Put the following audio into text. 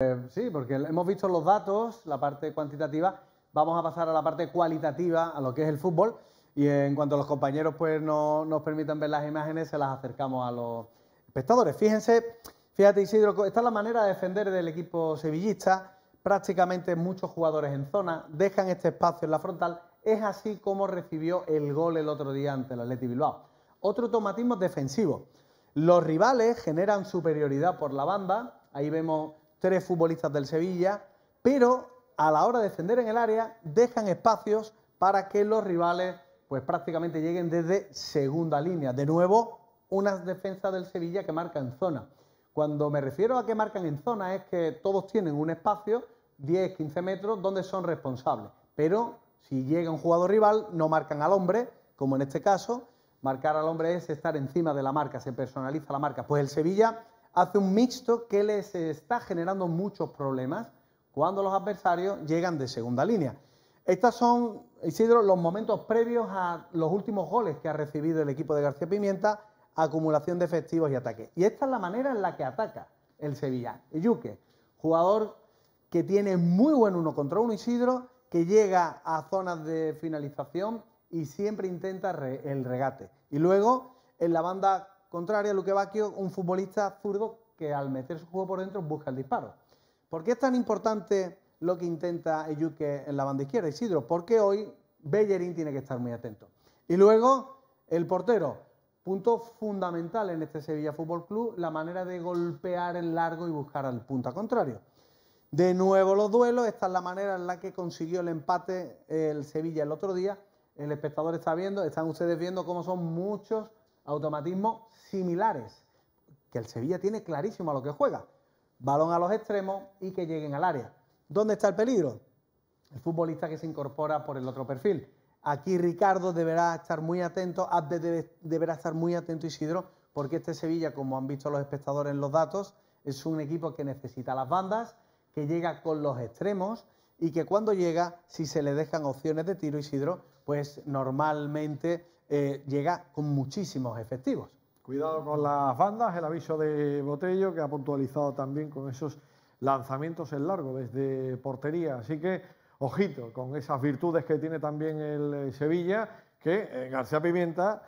Eh, sí, porque hemos visto los datos, la parte cuantitativa, vamos a pasar a la parte cualitativa, a lo que es el fútbol, y en cuanto a los compañeros pues no, nos permitan ver las imágenes, se las acercamos a los espectadores. Fíjense, fíjate Isidro, esta es la manera de defender del equipo sevillista, prácticamente muchos jugadores en zona, dejan este espacio en la frontal, es así como recibió el gol el otro día ante el Atleti Bilbao. Otro automatismo defensivo. Los rivales generan superioridad por la banda, ahí vemos tres futbolistas del Sevilla, pero a la hora de defender en el área dejan espacios para que los rivales pues prácticamente lleguen desde segunda línea. De nuevo, unas defensas del Sevilla que marcan zona. Cuando me refiero a que marcan en zona es que todos tienen un espacio, 10, 15 metros, donde son responsables. Pero si llega un jugador rival, no marcan al hombre, como en este caso, marcar al hombre es estar encima de la marca, se personaliza la marca. Pues el Sevilla hace un mixto que les está generando muchos problemas cuando los adversarios llegan de segunda línea. Estos son, Isidro, los momentos previos a los últimos goles que ha recibido el equipo de García Pimienta, acumulación de efectivos y ataques. Y esta es la manera en la que ataca el Sevilla. Yuque, jugador que tiene muy buen uno contra uno, Isidro, que llega a zonas de finalización y siempre intenta el regate. Y luego, en la banda contraria a Luque Bacchio, un futbolista zurdo que al meter su juego por dentro busca el disparo. ¿Por qué es tan importante lo que intenta Eyuque en la banda izquierda, Isidro? Porque hoy Bellerín tiene que estar muy atento. Y luego el portero, punto fundamental en este Sevilla Fútbol Club, la manera de golpear el largo y buscar al punta contrario. De nuevo los duelos, esta es la manera en la que consiguió el empate el Sevilla el otro día. El espectador está viendo, están ustedes viendo cómo son muchos automatismos similares, que el Sevilla tiene clarísimo a lo que juega. Balón a los extremos y que lleguen al área. ¿Dónde está el peligro? El futbolista que se incorpora por el otro perfil. Aquí Ricardo deberá estar muy atento, Abde deberá estar muy atento Isidro, porque este Sevilla, como han visto los espectadores en los datos, es un equipo que necesita las bandas, que llega con los extremos y que cuando llega, si se le dejan opciones de tiro Isidro, pues normalmente eh, llega con muchísimos efectivos. Cuidado con las bandas, el aviso de Botello que ha puntualizado también con esos lanzamientos en largo desde portería. Así que, ojito, con esas virtudes que tiene también el eh, Sevilla, que eh, García Pimienta